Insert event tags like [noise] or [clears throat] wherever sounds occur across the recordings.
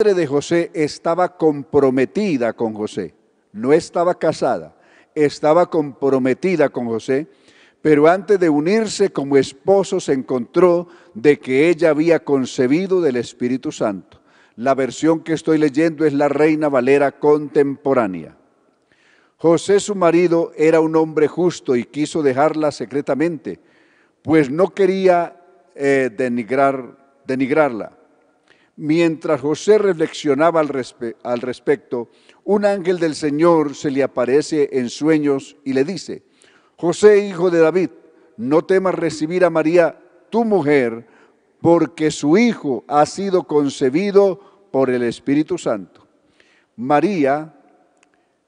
madre de José estaba comprometida con José, no estaba casada, estaba comprometida con José, pero antes de unirse como esposo se encontró de que ella había concebido del Espíritu Santo. La versión que estoy leyendo es la Reina Valera contemporánea. José su marido era un hombre justo y quiso dejarla secretamente, pues no quería eh, denigrar, denigrarla Mientras José reflexionaba al, respecto, un ángel del Señor se le aparece en sueños y le dice, José, hijo de David, no temas recibir a María, tu mujer, porque su hijo ha sido concebido por el Espíritu Santo. María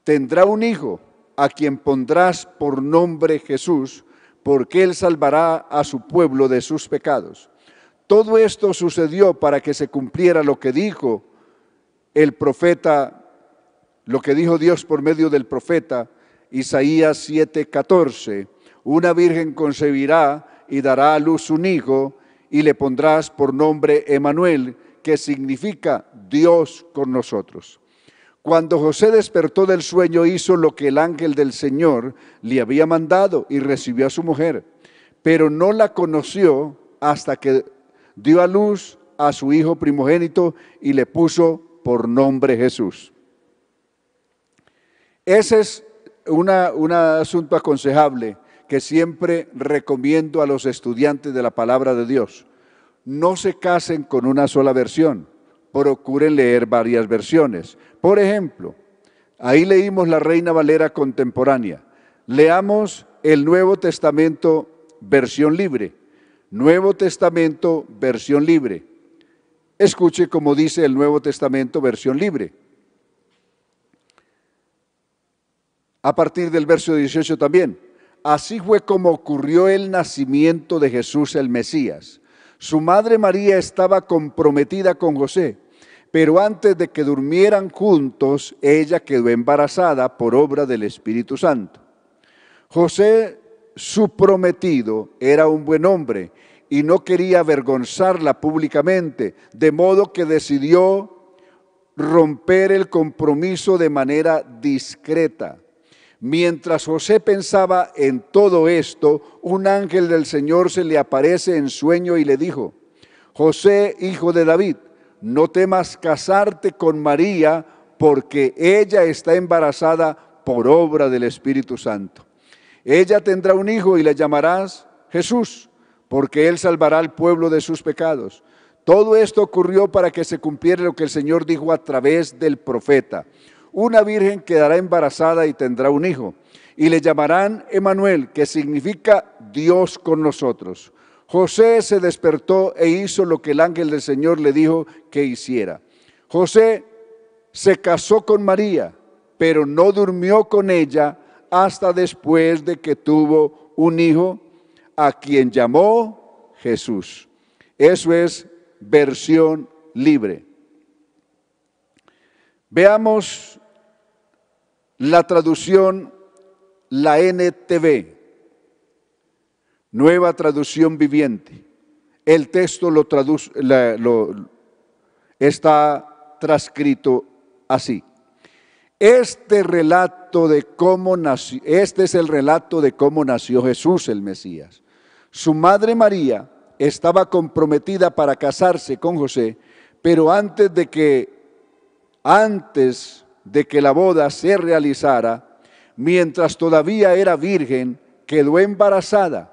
tendrá un hijo a quien pondrás por nombre Jesús, porque él salvará a su pueblo de sus pecados. Todo esto sucedió para que se cumpliera lo que dijo el profeta, lo que dijo Dios por medio del profeta Isaías 7:14. Una virgen concebirá y dará a luz un hijo y le pondrás por nombre Emanuel, que significa Dios con nosotros. Cuando José despertó del sueño hizo lo que el ángel del Señor le había mandado y recibió a su mujer, pero no la conoció hasta que dio a luz a su hijo primogénito y le puso por nombre Jesús. Ese es un asunto aconsejable que siempre recomiendo a los estudiantes de la palabra de Dios. No se casen con una sola versión, procuren leer varias versiones. Por ejemplo, ahí leímos la Reina Valera contemporánea. Leamos el Nuevo Testamento versión libre Nuevo Testamento, versión libre. Escuche como dice el Nuevo Testamento, versión libre. A partir del verso 18 también. Así fue como ocurrió el nacimiento de Jesús el Mesías. Su madre María estaba comprometida con José, pero antes de que durmieran juntos, ella quedó embarazada por obra del Espíritu Santo. José su prometido era un buen hombre y no quería avergonzarla públicamente, de modo que decidió romper el compromiso de manera discreta. Mientras José pensaba en todo esto, un ángel del Señor se le aparece en sueño y le dijo, José, hijo de David, no temas casarte con María, porque ella está embarazada por obra del Espíritu Santo. Ella tendrá un hijo y le llamarás Jesús, porque él salvará al pueblo de sus pecados. Todo esto ocurrió para que se cumpliera lo que el Señor dijo a través del profeta. Una virgen quedará embarazada y tendrá un hijo, y le llamarán Emanuel, que significa Dios con nosotros. José se despertó e hizo lo que el ángel del Señor le dijo que hiciera. José se casó con María, pero no durmió con ella hasta después de que tuvo un hijo a quien llamó Jesús. Eso es versión libre. Veamos la traducción, la NTV, nueva traducción viviente. El texto lo está transcrito así. Este relato de cómo este es el relato de cómo nació Jesús el Mesías. Su madre María estaba comprometida para casarse con José, pero antes de que antes de que la boda se realizara, mientras todavía era virgen, quedó embarazada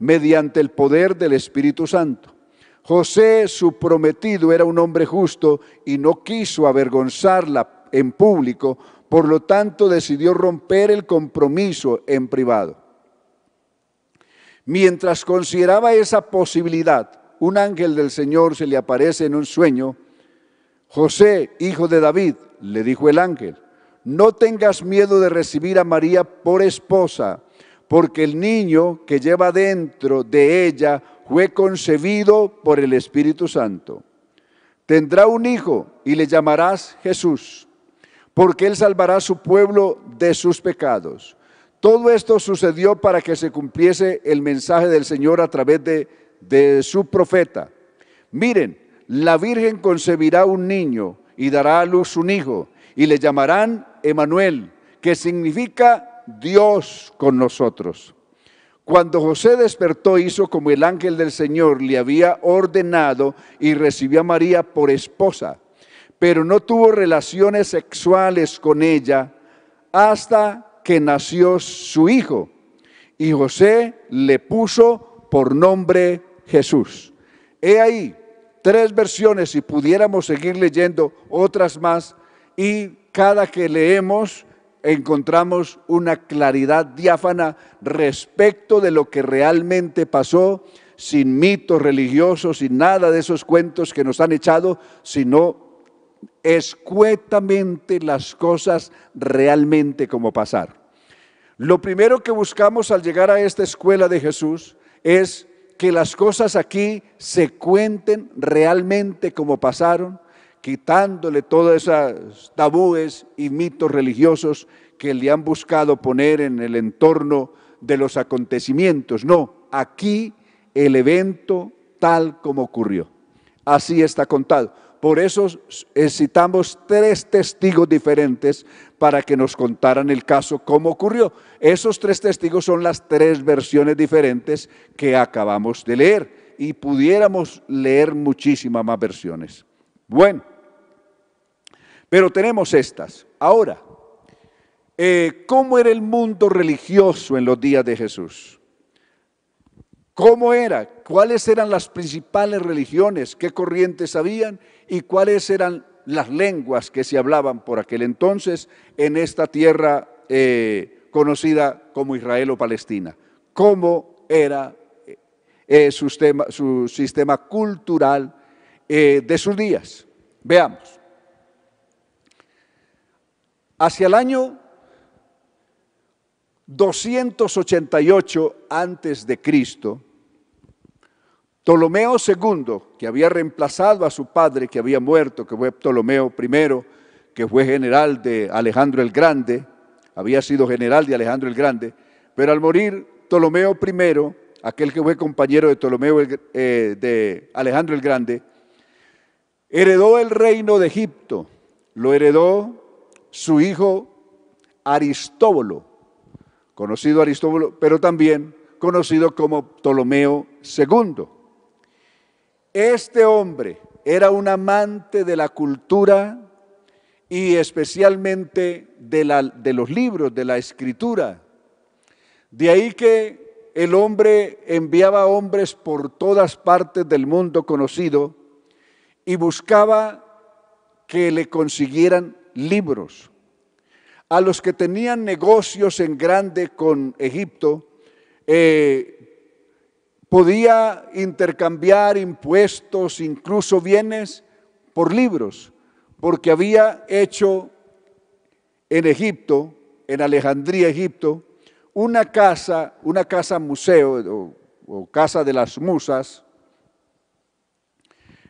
mediante el poder del Espíritu Santo. José, su prometido, era un hombre justo y no quiso avergonzarla en público, por lo tanto decidió romper el compromiso en privado. Mientras consideraba esa posibilidad, un ángel del Señor se le aparece en un sueño. José, hijo de David, le dijo el ángel, no tengas miedo de recibir a María por esposa, porque el niño que lleva dentro de ella fue concebido por el Espíritu Santo. Tendrá un hijo y le llamarás Jesús porque Él salvará a su pueblo de sus pecados. Todo esto sucedió para que se cumpliese el mensaje del Señor a través de, su profeta. Miren, la Virgen concebirá un niño y dará a luz un hijo, y le llamarán Emanuel, que significa Dios con nosotros. Cuando José despertó, hizo como el ángel del Señor le había ordenado y recibió a María por esposa pero no tuvo relaciones sexuales con ella hasta que nació su hijo. Y José le puso por nombre Jesús. He ahí tres versiones, si pudiéramos seguir leyendo otras más, y cada que leemos encontramos una claridad diáfana respecto de lo que realmente pasó, sin mitos religiosos, sin nada de esos cuentos que nos han echado, sino escuetamente las cosas realmente como pasar. Lo primero que buscamos al llegar a esta escuela de Jesús es que las cosas aquí se cuenten realmente como pasaron, quitándole todos esos tabúes y mitos religiosos que le han buscado poner en el entorno de los acontecimientos. No, aquí el evento tal como ocurrió. Así está contado. Por eso citamos tres testigos diferentes para que nos contaran el caso, cómo ocurrió. Esos tres testigos son las tres versiones diferentes que acabamos de leer y pudiéramos leer muchísimas más versiones. Bueno, pero tenemos estas. Ahora, eh, ¿cómo era el mundo religioso en los días de Jesús? cómo era, cuáles eran las principales religiones, qué corrientes habían y cuáles eran las lenguas que se hablaban por aquel entonces en esta tierra eh, conocida como Israel o Palestina. Cómo era eh, eh, su, sistema cultural de sus días. Veamos. Hacia el año 288 antes de Cristo, Ptolomeo II, que había reemplazado a su padre que había muerto, que fue Ptolomeo I, que fue general de Alejandro el Grande, había sido general de Alejandro el Grande, pero al morir Ptolomeo I, aquel que fue compañero de Ptolomeo eh, de Alejandro el Grande, heredó el reino de Egipto, lo heredó su hijo Aristóbulo, conocido Aristóbulo, pero también conocido como Ptolomeo II. Este hombre era un amante de la cultura y especialmente de, los libros, de la escritura. De ahí que el hombre enviaba hombres por todas partes del mundo conocido y buscaba que le consiguieran libros. A los que tenían negocios en grande con Egipto, eh, podía intercambiar impuestos, incluso bienes, por libros, porque había hecho en Egipto, en Alejandría, Egipto, una casa, una casa museo o, casa de las musas,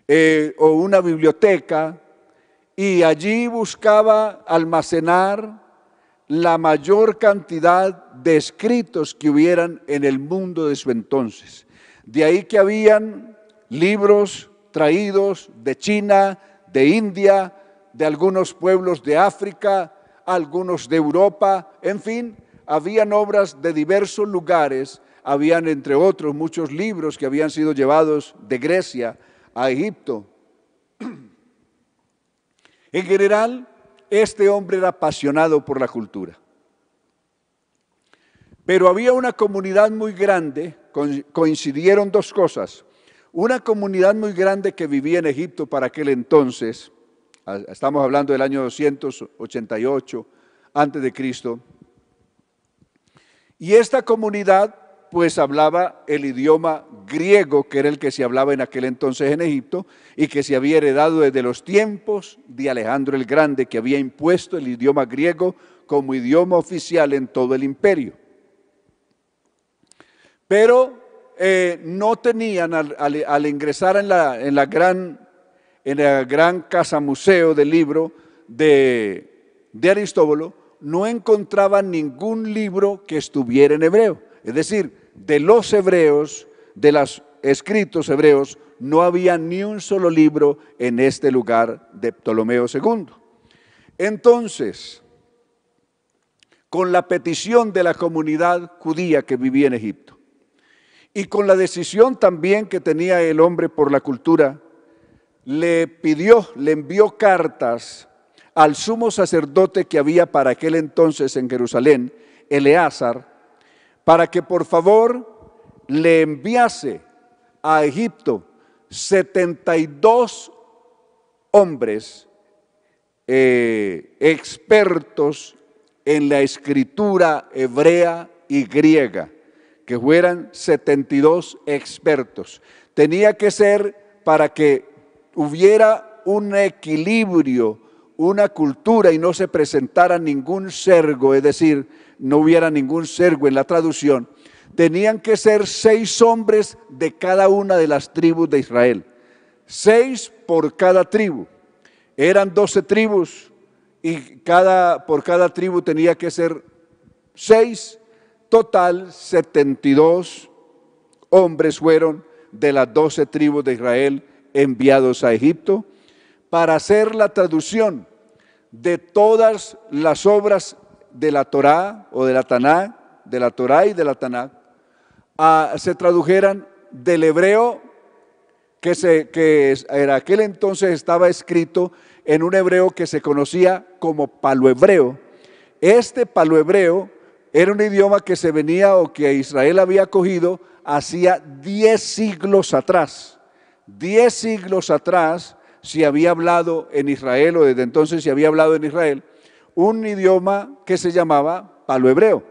eh, o una biblioteca, y allí buscaba almacenar la mayor cantidad de escritos que hubieran en el mundo de su entonces. De ahí que habían libros traídos de China, de India, de algunos pueblos de África, algunos de Europa, en fin, habían obras de diversos lugares, habían entre otros muchos libros que habían sido llevados de Grecia a Egipto. [clears throat] En general, este hombre era apasionado por la cultura. Pero había una comunidad muy grande coincidieron dos cosas. Una comunidad muy grande que vivía en Egipto para aquel entonces, estamos hablando del año 288 antes y esta comunidad pues hablaba el idioma griego, que era el que se hablaba en aquel entonces en Egipto, y que se había heredado desde los tiempos de Alejandro el Grande, que había impuesto el idioma griego como idioma oficial en todo el imperio pero eh, no tenían al, ingresar en la, gran, casa museo del libro de, de Aristóbulo, no encontraban ningún libro que estuviera en hebreo. Es decir, de los hebreos, de los escritos hebreos, no había ni un solo libro en este lugar de Ptolomeo II. Entonces, con la petición de la comunidad judía que vivía en Egipto, y con la decisión también que tenía el hombre por la cultura, le pidió, le envió cartas al sumo sacerdote que había para aquel entonces en Jerusalén, Eleazar, para que por favor le enviase a Egipto 72 hombres eh, expertos en la escritura hebrea y griega que fueran 72 expertos. Tenía que ser para que hubiera un equilibrio, una cultura y no se presentara ningún sergo, es decir, no hubiera ningún sergo en la traducción. Tenían que ser seis hombres de cada una de las tribus de Israel, seis por cada tribu. Eran doce tribus y cada, por cada tribu tenía que ser seis Total, 72 hombres fueron de las doce tribus de Israel enviados a Egipto para hacer la traducción de todas las obras de la Torá o de la Taná, de la Torá y de la Taná, se tradujeran del hebreo que, se, que en aquel entonces estaba escrito en un hebreo que se conocía como palo hebreo. Este palo hebreo era un idioma que se venía o que Israel había cogido hacía diez siglos atrás. Diez siglos atrás se había hablado en Israel, o desde entonces se había hablado en Israel, un idioma que se llamaba Hebreo.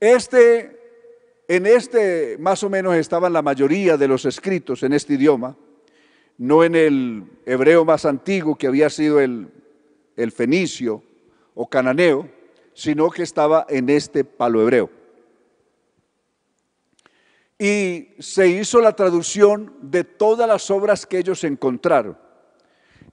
Este, en este más o menos estaban la mayoría de los escritos en este idioma, no en el hebreo más antiguo que había sido el fenicio o cananeo, sino que estaba en este palo hebreo. Y se hizo la traducción de todas las obras que ellos encontraron,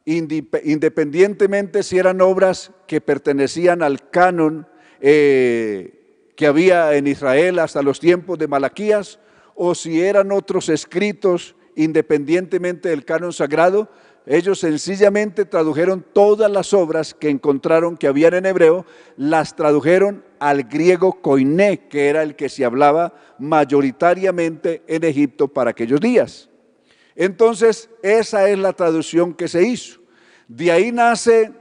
independientemente si eran obras que pertenecían al canon eh, que había en Israel hasta los tiempos de Malaquías, o si eran otros escritos independientemente del canon sagrado, ellos sencillamente tradujeron todas las obras que encontraron que habían en hebreo, las tradujeron al griego koiné, que era el que se hablaba mayoritariamente en Egipto para aquellos días. Entonces, esa es la traducción que se hizo. De ahí nace,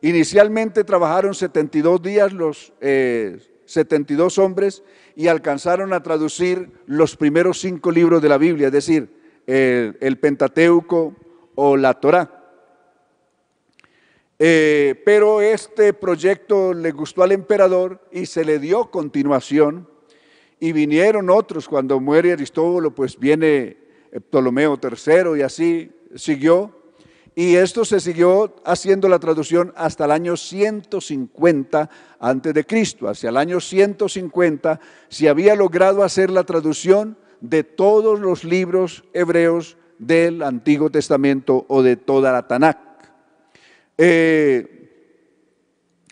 inicialmente trabajaron 72 días los 72 eh, hombres y alcanzaron a traducir los primeros cinco libros de la Biblia, es decir, el Pentateuco, o la Torá. Eh, pero este proyecto le gustó al emperador y se le dio continuación y vinieron otros. Cuando muere Aristóbulo, pues viene eh, Ptolomeo III y así siguió. Y esto se siguió haciendo la traducción hasta el año 150 antes de Cristo. Hacia el año 150 se había logrado hacer la traducción de todos los libros hebreos del Antiguo Testamento o de toda la Tanakh. Eh,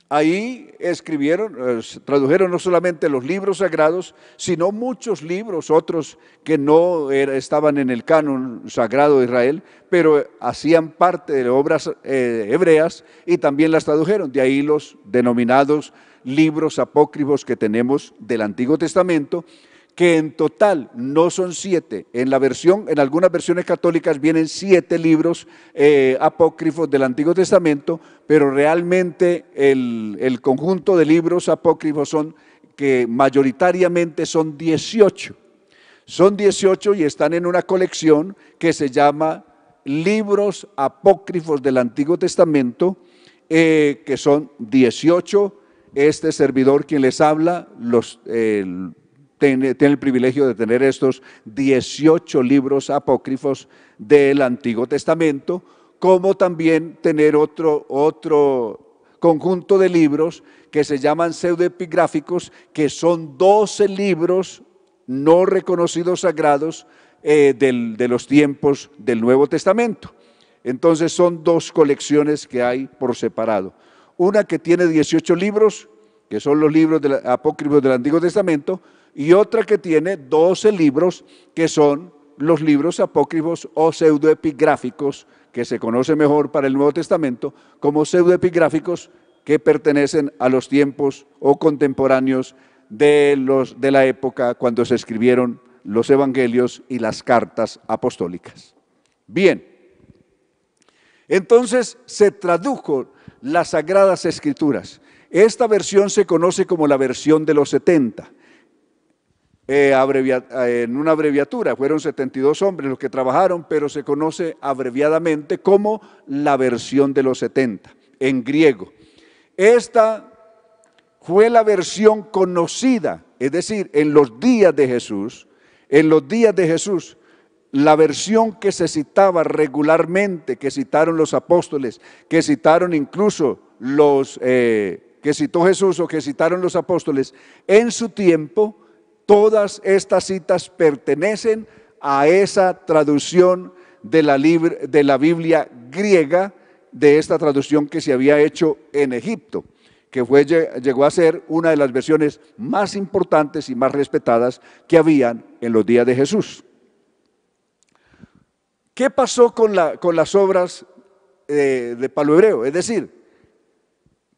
ahí escribieron, eh, tradujeron no solamente los libros sagrados, sino muchos libros, otros que no estaban en el canon sagrado de Israel, pero hacían parte de obras eh, hebreas y también las tradujeron. De ahí los denominados libros apócrifos que tenemos del Antiguo Testamento que en total no son siete. En la versión, en algunas versiones católicas vienen siete libros eh, apócrifos del Antiguo Testamento, pero realmente el, conjunto de libros apócrifos son que mayoritariamente son 18. Son 18 y están en una colección que se llama Libros Apócrifos del Antiguo Testamento, eh, que son 18. Este servidor quien les habla los tiene, el privilegio de tener estos 18 libros apócrifos del Antiguo Testamento, como también tener otro, otro conjunto de libros que se llaman pseudoepigráficos, que son 12 libros no reconocidos sagrados eh, de los tiempos del Nuevo Testamento. Entonces son dos colecciones que hay por separado. Una que tiene 18 libros, que son los libros del apócrifos del Antiguo Testamento, y otra que tiene 12 libros que son los libros apócrifos o pseudoepigráficos, que se conoce mejor para el Nuevo Testamento como pseudoepigráficos que pertenecen a los tiempos o contemporáneos de, los, de la época cuando se escribieron los evangelios y las cartas apostólicas. Bien, entonces se tradujo las sagradas escrituras. Esta versión se conoce como la versión de los 70 eh, eh, en una abreviatura. Fueron 72 hombres los que trabajaron, pero se conoce abreviadamente como la versión de los 70, en griego. Esta fue la versión conocida, es decir, en los días de Jesús, en los días de Jesús, la versión que se citaba regularmente, que citaron los apóstoles, que citaron incluso los eh, que citó Jesús o que citaron los apóstoles, en su tiempo Todas estas citas pertenecen a esa traducción de la, Biblia griega, de esta traducción que se había hecho en Egipto, que fue, llegó a ser una de las versiones más importantes y más respetadas que habían en los días de Jesús. ¿Qué pasó con, las obras eh, de Pablo Hebreo? Es decir,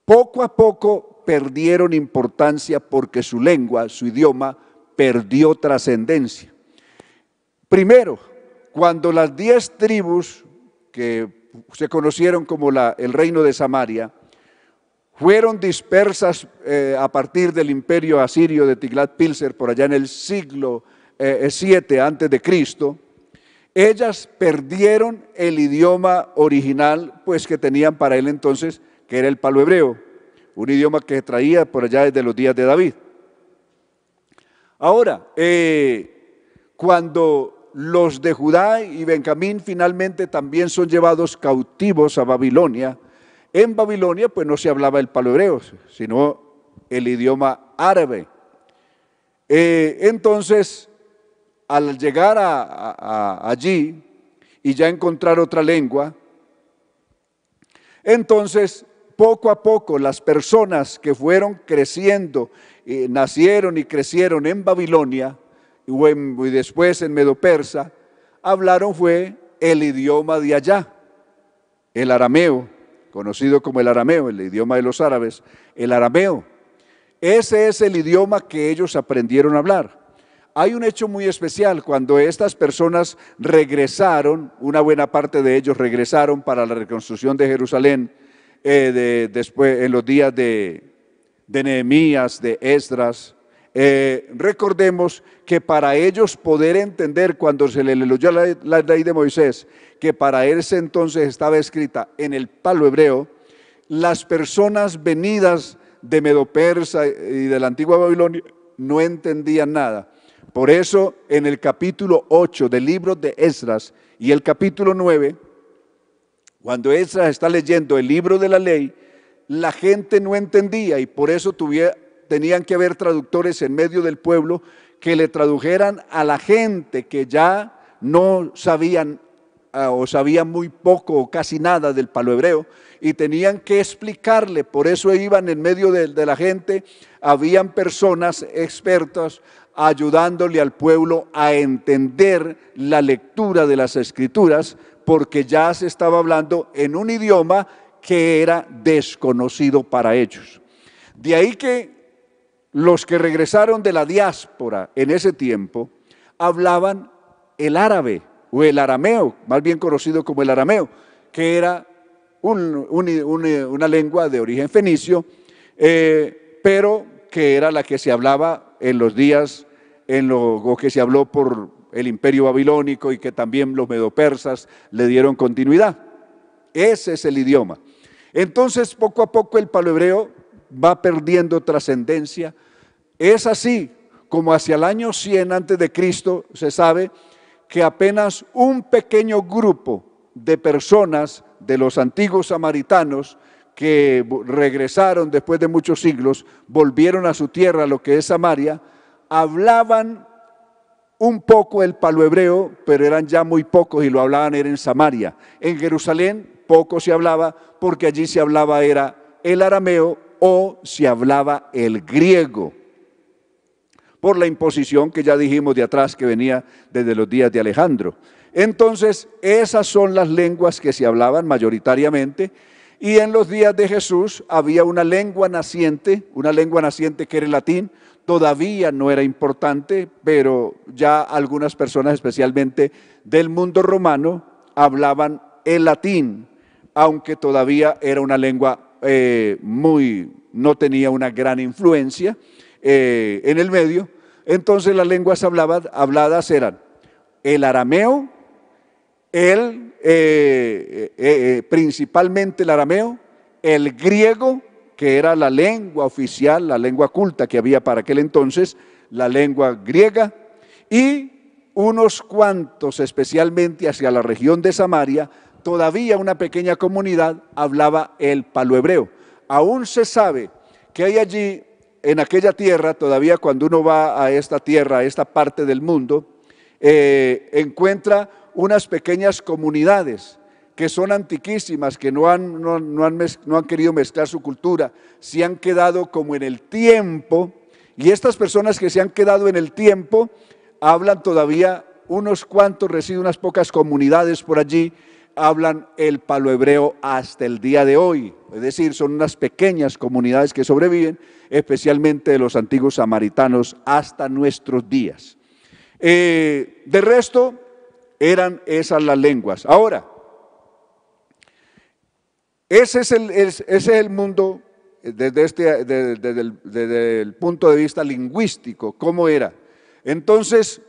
poco a poco perdieron importancia porque su lengua, su idioma, perdió trascendencia. Primero, cuando las diez tribus que se conocieron como el reino de Samaria, fueron dispersas eh, a partir del imperio asirio de Tiglat-Pilser por allá en el siglo 7 eh, antes de Cristo, ellas perdieron el idioma original pues que tenían para él entonces, que era el palo hebreo, un idioma que traía por allá desde los días de David. Ahora, eh, cuando los de Judá y Benjamín finalmente también son llevados cautivos a Babilonia, en Babilonia pues no se hablaba el palo hebreo, sino el idioma árabe. Eh, entonces, al llegar allí y ya encontrar otra lengua, entonces poco a poco las personas que fueron creciendo nacieron y crecieron en Babilonia y después en Medo-Persa, hablaron fue el idioma de allá, el arameo, conocido como el arameo, el idioma de los árabes, el arameo. Ese es el idioma que ellos aprendieron a hablar. Hay un hecho muy especial, cuando estas personas regresaron, una buena parte de ellos regresaron para la reconstrucción de Jerusalén eh, después, en los días de, de Nehemías, de Esdras. Eh, recordemos que para ellos poder entender cuando se le leyó la, la ley de Moisés, que para ese entonces estaba escrita en el palo hebreo, las personas venidas de Medopersa y de la antigua Babilonia no entendían nada. Por eso en el capítulo 8 del libro de Esdras y el capítulo 9, cuando Esdras está leyendo el libro de la ley, la gente no entendía y por eso tenían que haber traductores en medio del pueblo que le tradujeran a la gente que ya no sabían ah, o sabían muy poco o casi nada del palo hebreo y tenían que explicarle, por eso iban en medio de la gente, habían personas expertas ayudándole al pueblo a entender la lectura de las escrituras porque ya se estaba hablando en un idioma que era desconocido para ellos. De ahí que los que regresaron de la diáspora en ese tiempo hablaban el árabe o el arameo, más bien conocido como el arameo, que era una lengua de origen fenicio, eh, pero que era la que se hablaba en los días, en lo que se habló por el imperio babilónico y que también los medopersas le dieron continuidad. Ese es el idioma. Entonces, poco a poco el palo hebreo va perdiendo trascendencia. Es así como hacia el año 100 antes de Cristo se sabe que apenas un pequeño grupo de personas de los antiguos samaritanos que regresaron después de muchos siglos, volvieron a su tierra, lo que es Samaria, hablaban un poco el palo hebreo, pero eran ya muy pocos y lo hablaban era en Samaria. En Jerusalén poco se hablaba, porque allí se hablaba era el arameo o se hablaba el griego, por la imposición que ya dijimos de atrás que venía desde los días de Alejandro. Entonces, esas son las lenguas que se hablaban mayoritariamente. Y en los días de Jesús había una lengua naciente, una lengua naciente que era el latín, todavía no era importante, pero ya algunas personas, especialmente del mundo romano, hablaban el latín aunque todavía era una lengua eh, muy, no tenía una gran influencia eh, en el medio. Entonces las lenguas habladas, eran el arameo, el, eh, principalmente el arameo, el griego, que era la lengua oficial, la lengua culta que había para aquel entonces, la lengua griega, y unos cuantos, especialmente hacia la región de Samaria, todavía una pequeña comunidad hablaba el palo hebreo. Aún se sabe que hay allí, en aquella tierra, todavía cuando uno va a esta tierra, a esta parte del mundo, eh, encuentra unas pequeñas comunidades que son antiquísimas, que no han, no, han no han querido mezclar su cultura, se han quedado como en el tiempo, y estas personas que se han quedado en el tiempo hablan todavía unos cuantos, residen unas pocas comunidades por allí, hablan el palo hebreo hasta el día de hoy. Es decir, son unas pequeñas comunidades que sobreviven, especialmente de los antiguos samaritanos hasta nuestros días. Eh, de resto, eran esas las lenguas. Ahora, ese es el, el mundo desde, este, desde, el, desde el punto de vista lingüístico, cómo era. Entonces,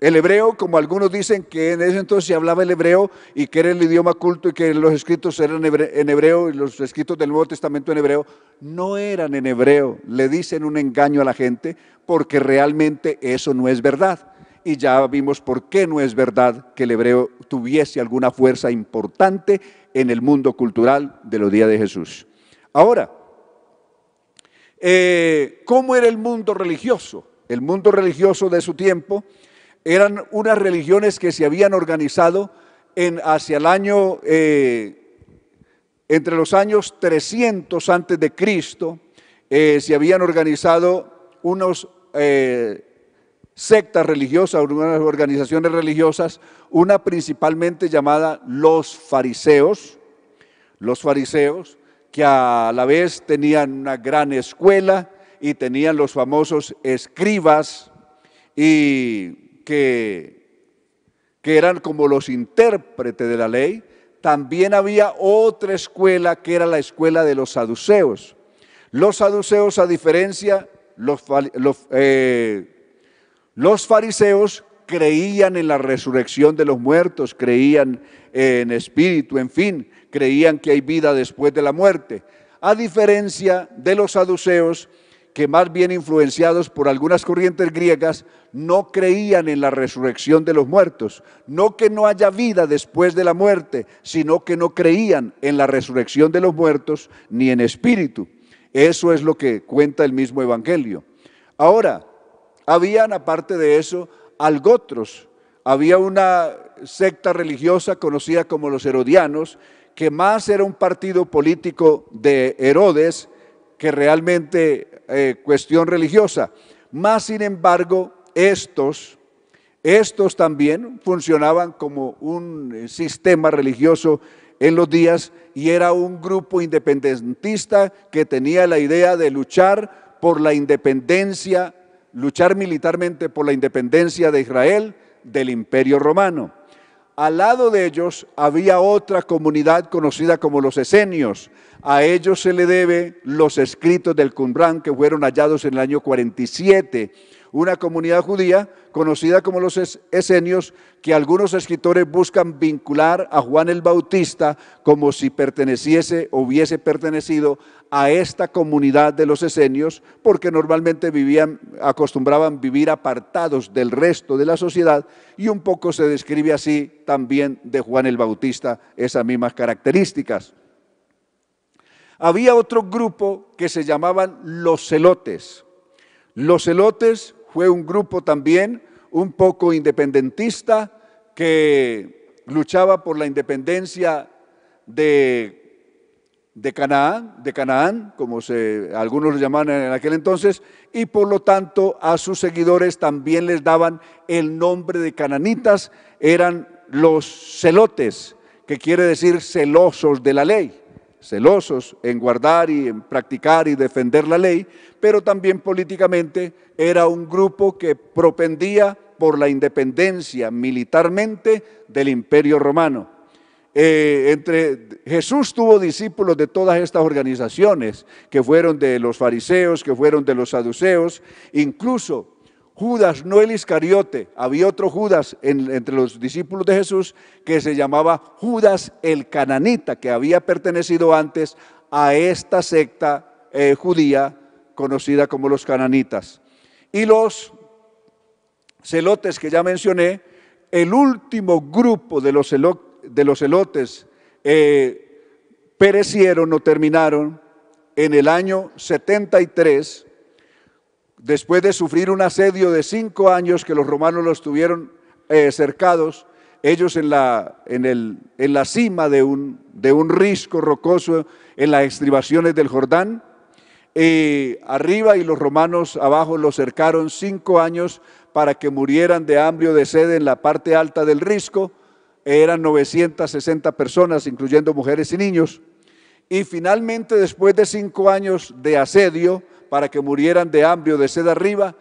el hebreo, como algunos dicen que en ese entonces se hablaba el hebreo y que era el idioma culto y que los escritos eran en hebreo y los escritos del Nuevo Testamento en hebreo, no eran en hebreo. Le dicen un engaño a la gente porque realmente eso no es verdad. Y ya vimos por qué no es verdad que el hebreo tuviese alguna fuerza importante en el mundo cultural de los días de Jesús. Ahora, eh, ¿cómo era el mundo religioso? El mundo religioso de su tiempo eran unas religiones que se habían organizado en, hacia el año, eh, entre los años 300 antes de Cristo, eh, se habían organizado unos eh, sectas religiosas, unas organizaciones religiosas, una principalmente llamada los fariseos, los fariseos, que a la vez tenían una gran escuela y tenían los famosos escribas y que, eran como los intérpretes de la ley, también había otra escuela que era la escuela de los saduceos. Los saduceos, a diferencia, los, eh, los fariseos creían en la resurrección de los muertos, creían en espíritu, en fin, creían que hay vida después de la muerte. A diferencia de los saduceos, que más bien influenciados por algunas corrientes griegas no creían en la resurrección de los muertos. No que no haya vida después de la muerte, sino que no creían en la resurrección de los muertos ni en espíritu. Eso es lo que cuenta el mismo Evangelio. Ahora, habían aparte de eso algotros. Había una secta religiosa conocida como los herodianos, que más era un partido político de Herodes que realmente eh, cuestión religiosa. Más sin embargo, estos, estos también funcionaban como un eh, sistema religioso en los días y era un grupo independentista que tenía la idea de luchar por la independencia, luchar militarmente por la independencia de Israel del imperio romano. Al lado de ellos había otra comunidad conocida como los esenios. A ellos se le debe los escritos del Qumran que fueron hallados en el año 47 una comunidad judía conocida como los esenios, que algunos escritores buscan vincular a Juan el Bautista como si perteneciese o hubiese pertenecido a esta comunidad de los esenios, porque normalmente vivían, acostumbraban vivir apartados del resto de la sociedad, y un poco se describe así también de Juan el Bautista esas mismas características. Había otro grupo que se llamaban los celotes. Los celotes fue un grupo también un poco independentista que luchaba por la independencia de, de Canaán, de Canaán, como se, algunos lo llamaban en aquel entonces, y por lo tanto a sus seguidores también les daban el nombre de cananitas, eran los celotes, que quiere decir celosos de la ley celosos en guardar y en practicar y defender la ley, pero también políticamente era un grupo que propendía por la independencia militarmente del imperio romano. Eh, entre Jesús tuvo discípulos de todas estas organizaciones, que fueron de los fariseos, que fueron de los saduceos, incluso Judas, no el Iscariote, había otro Judas entre los discípulos de Jesús que se llamaba Judas el Cananita, que había pertenecido antes a esta secta eh, judía conocida como los cananitas. Y los celotes que ya mencioné, el último grupo de los, de los celotes eh, perecieron o terminaron en el año 73 después de sufrir un asedio de cinco años que los romanos los tuvieron eh, cercados, ellos en la, cima de un, risco rocoso en las estribaciones del Jordán, arriba y los romanos abajo los cercaron cinco años para que murieran de hambre o de sed en la parte alta del risco. Eran 960 personas, incluyendo mujeres y niños. Y finalmente, después de cinco años de asedio, para que murieran de hambre o de sed arriba.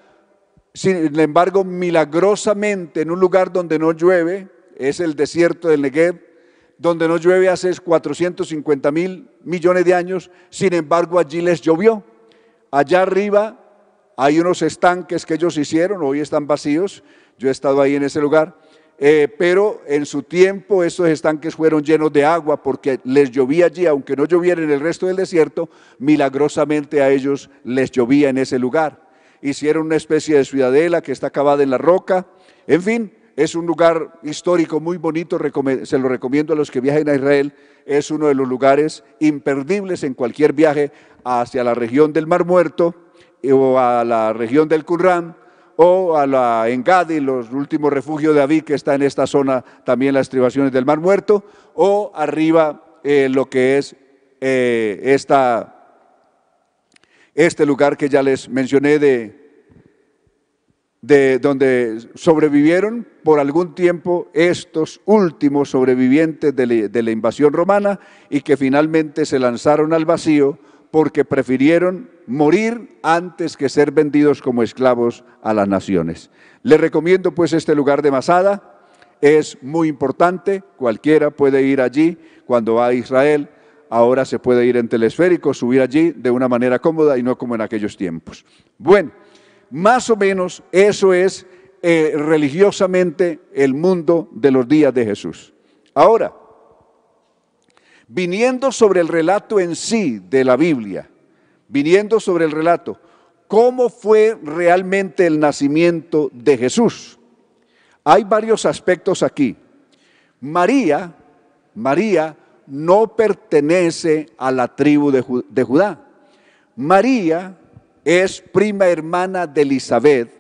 Sin embargo, milagrosamente, en un lugar donde no llueve, es el desierto del Negev, donde no llueve hace 450 mil millones de años, sin embargo allí les llovió. Allá arriba hay unos estanques que ellos hicieron, hoy están vacíos, yo he estado ahí en ese lugar, eh, pero en su tiempo esos estanques fueron llenos de agua porque les llovía allí, aunque no lloviera en el resto del desierto, milagrosamente a ellos les llovía en ese lugar. Hicieron una especie de ciudadela que está acabada en la roca, en fin, es un lugar histórico muy bonito, se lo recomiendo a los que viajen a Israel. Es uno de los lugares imperdibles en cualquier viaje hacia la región del Mar Muerto eh, o a la región del Qumran o a la Engadi, los últimos refugios de David, que está en esta zona, también las estribaciones del Mar Muerto, o arriba eh, lo que es eh, esta, este lugar que ya les mencioné de, donde sobrevivieron por algún tiempo estos últimos sobrevivientes de la invasión romana y que finalmente se lanzaron al vacío porque prefirieron morir antes que ser vendidos como esclavos a las naciones. Les recomiendo pues este lugar de Masada, es muy importante, cualquiera puede ir allí cuando va a Israel, ahora se puede ir en telesférico, subir allí de una manera cómoda y no como en aquellos tiempos. Bueno, más o menos eso es eh, religiosamente el mundo de los días de Jesús. Ahora, viniendo sobre el relato en sí de la Biblia, viniendo sobre el relato, ¿cómo fue realmente el nacimiento de Jesús? Hay varios aspectos aquí. María, María no pertenece a la tribu de, Judá. María es prima hermana de Elizabeth,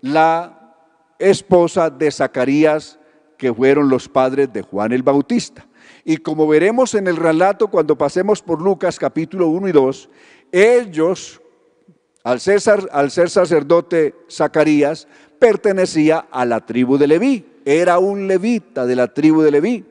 la esposa de Zacarías, que fueron los padres de Juan el Bautista. Y como veremos en el relato cuando pasemos por Lucas capítulo 1 y 2, ellos, al ser, al ser sacerdote Zacarías, pertenecía a la tribu de Leví, era un levita de la tribu de Leví.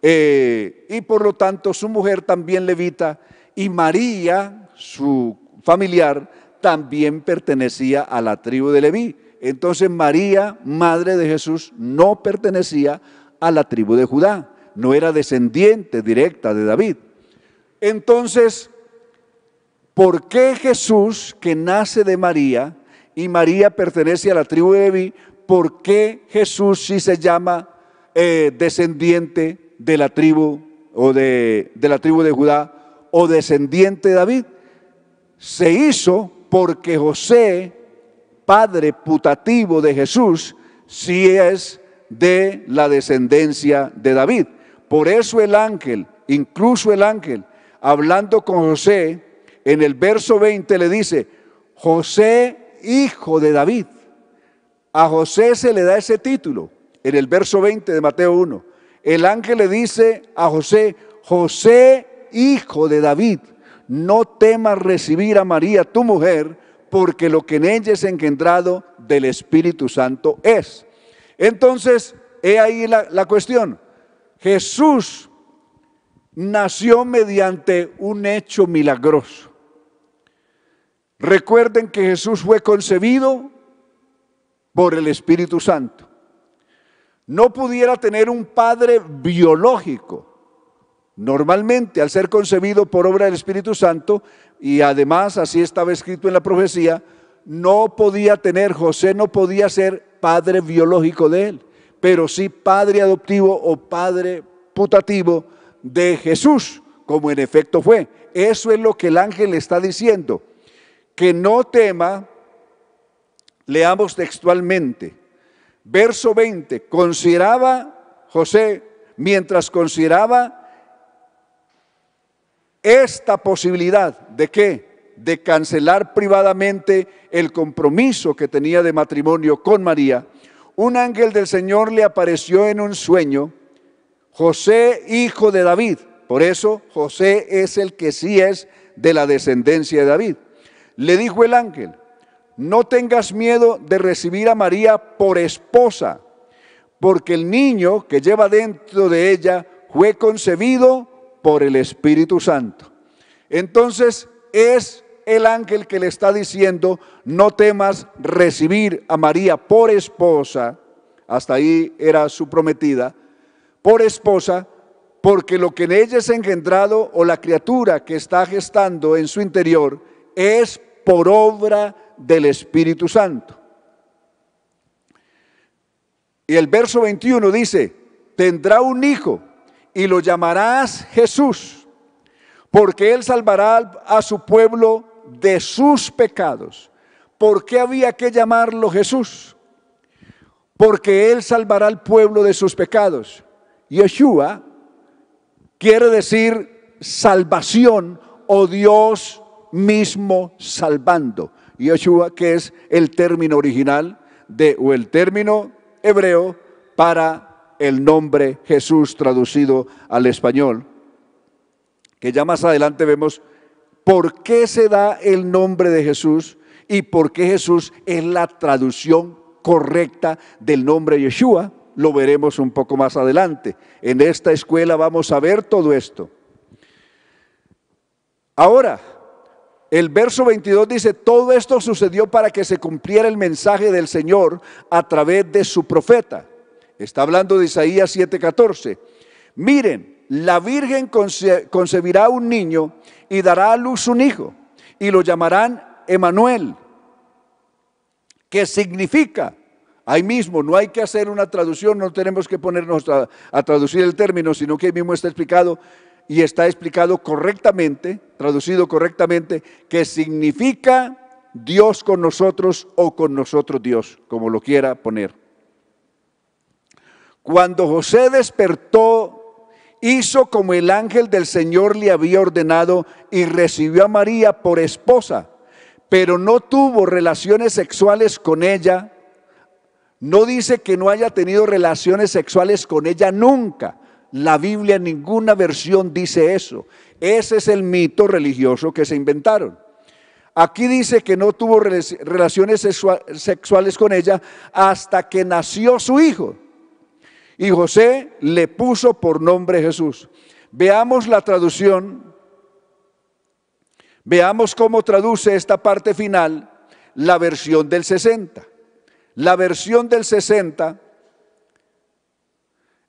Eh, y por lo tanto su mujer también levita y María, su familiar, también pertenecía a la tribu de Leví. Entonces María, madre de Jesús, no pertenecía a la tribu de Judá no era descendiente directa de David. Entonces, ¿por qué Jesús, que nace de María, y María pertenece a la tribu de Evi, por qué Jesús sí se llama eh, descendiente de la tribu o de, de la tribu de Judá o descendiente de David? Se hizo porque José, padre putativo de Jesús, sí es de la descendencia de David. Por eso el ángel, incluso el ángel, hablando con José, en el verso 20 le dice, José hijo de David. A José se le da ese título en el verso 20 de Mateo 1. El ángel le dice a José, José hijo de David, no temas recibir a María tu mujer, porque lo que en ella es engendrado del Espíritu Santo es. Entonces, he ahí la, la cuestión. Jesús nació mediante un hecho milagroso. Recuerden que Jesús fue concebido por el Espíritu Santo. No pudiera tener un padre biológico. Normalmente, al ser concebido por obra del Espíritu Santo, y además así estaba escrito en la profecía, no podía tener, José no podía ser padre biológico de él pero sí padre adoptivo o padre putativo de Jesús, como en efecto fue. Eso es lo que el ángel está diciendo. Que no tema, leamos textualmente. Verso 20, consideraba José, mientras consideraba esta posibilidad de qué? De cancelar privadamente el compromiso que tenía de matrimonio con María un ángel del Señor le apareció en un sueño, José hijo de David. Por eso José es el que sí es de la descendencia de David. Le dijo el ángel, no tengas miedo de recibir a María por esposa, porque el niño que lleva dentro de ella fue concebido por el Espíritu Santo. Entonces es el ángel que le está diciendo, no temas recibir a María por esposa, hasta ahí era su prometida, por esposa, porque lo que en ella es engendrado o la criatura que está gestando en su interior es por obra del Espíritu Santo. Y el verso 21 dice, tendrá un hijo y lo llamarás Jesús, porque él salvará a su pueblo de sus pecados. ¿Por qué había que llamarlo Jesús? Porque Él salvará al pueblo de sus pecados. Yeshua quiere decir salvación o Dios mismo salvando. Yeshua, que es el término original de, o el término hebreo para el nombre Jesús traducido al español, que ya más adelante vemos por qué se da el nombre de Jesús y por qué Jesús es la traducción correcta del nombre Yeshua, lo veremos un poco más adelante. En esta escuela vamos a ver todo esto. Ahora, el verso 22 dice, todo esto sucedió para que se cumpliera el mensaje del Señor a través de su profeta. Está hablando de Isaías 7:14. Miren, la Virgen concebirá un niño y dará a luz un hijo, y lo llamarán Emanuel, que significa, ahí mismo, no hay que hacer una traducción, no tenemos que ponernos a, a traducir el término, sino que ahí mismo está explicado y está explicado correctamente, traducido correctamente, que significa Dios con nosotros o con nosotros Dios, como lo quiera poner. Cuando José despertó hizo como el ángel del Señor le había ordenado y recibió a María por esposa, pero no tuvo relaciones sexuales con ella. No dice que no haya tenido relaciones sexuales con ella nunca. La Biblia en ninguna versión dice eso. Ese es el mito religioso que se inventaron. Aquí dice que no tuvo relaciones sexuales con ella hasta que nació su hijo. Y José le puso por nombre Jesús. Veamos la traducción. Veamos cómo traduce esta parte final la versión del 60. La versión del 60,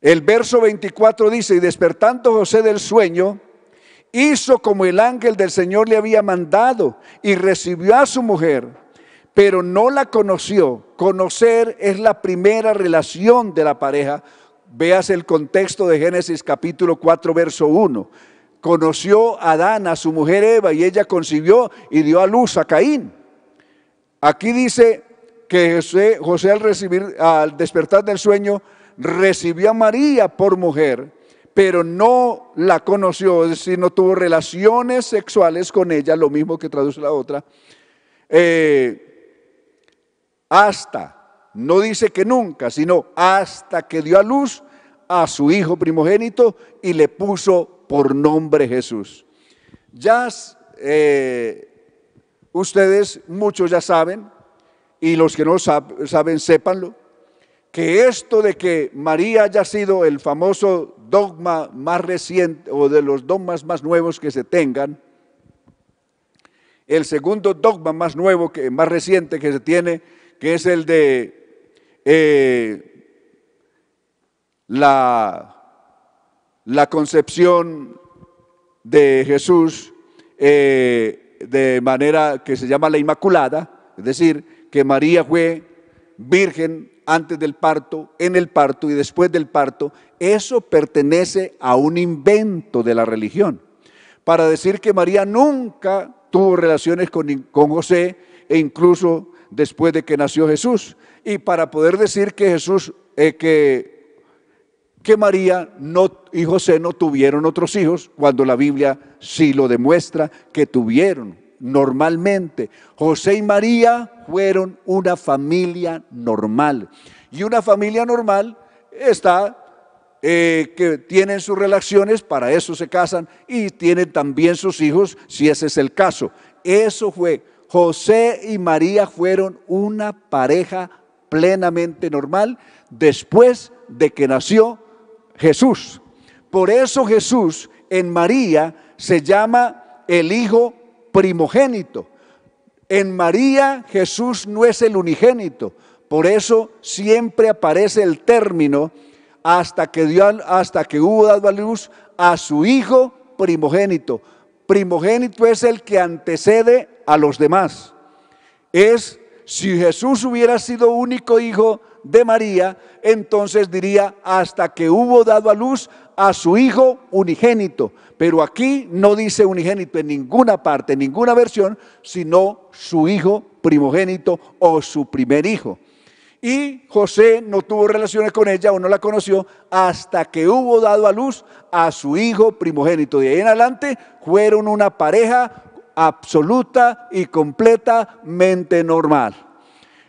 el verso 24 dice, y despertando José del sueño, hizo como el ángel del Señor le había mandado y recibió a su mujer pero no la conoció. Conocer es la primera relación de la pareja. Veas el contexto de Génesis capítulo 4, verso 1. Conoció a Adán a su mujer Eva y ella concibió y dio a luz a Caín. Aquí dice que José, al, al despertar del sueño recibió a María por mujer, pero no la conoció, es decir, no tuvo relaciones sexuales con ella, lo mismo que traduce la otra. Eh, hasta, no dice que nunca, sino hasta que dio a luz a su hijo primogénito y le puso por nombre Jesús. Ya eh, ustedes, muchos ya saben, y los que no saben, sépanlo, que esto de que María haya sido el famoso dogma más reciente o de los dogmas más nuevos que se tengan, el segundo dogma más nuevo, que, más reciente que se tiene, que es el de eh, la, la, concepción de Jesús eh, de manera que se llama la Inmaculada, es decir, que María fue virgen antes del parto, en el parto y después del parto, eso pertenece a un invento de la religión. Para decir que María nunca tuvo relaciones con, con José e incluso después de que nació Jesús. Y para poder decir que Jesús, eh, que, que María no, y José no tuvieron otros hijos, cuando la Biblia sí lo demuestra que tuvieron normalmente. José y María fueron una familia normal. Y una familia normal está eh, que tienen sus relaciones, para eso se casan y tienen también sus hijos, si ese es el caso. Eso fue José y María fueron una pareja plenamente normal después de que nació Jesús. Por eso Jesús en María se llama el Hijo primogénito. En María Jesús no es el unigénito. Por eso siempre aparece el término hasta que, dio, hasta que hubo dado a luz a su Hijo primogénito. Primogénito es el que antecede a los demás. Es si Jesús hubiera sido único hijo de María, entonces diría hasta que hubo dado a luz a su hijo unigénito. Pero aquí no dice unigénito en ninguna parte, en ninguna versión, sino su hijo primogénito o su primer hijo. Y José no tuvo relaciones con ella o no la conoció hasta que hubo dado a luz a su hijo primogénito. De ahí en adelante fueron una pareja, absoluta y completamente normal.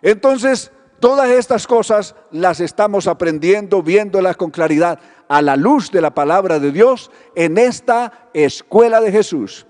Entonces, todas estas cosas las estamos aprendiendo, viéndolas con claridad a la luz de la palabra de Dios en esta escuela de Jesús.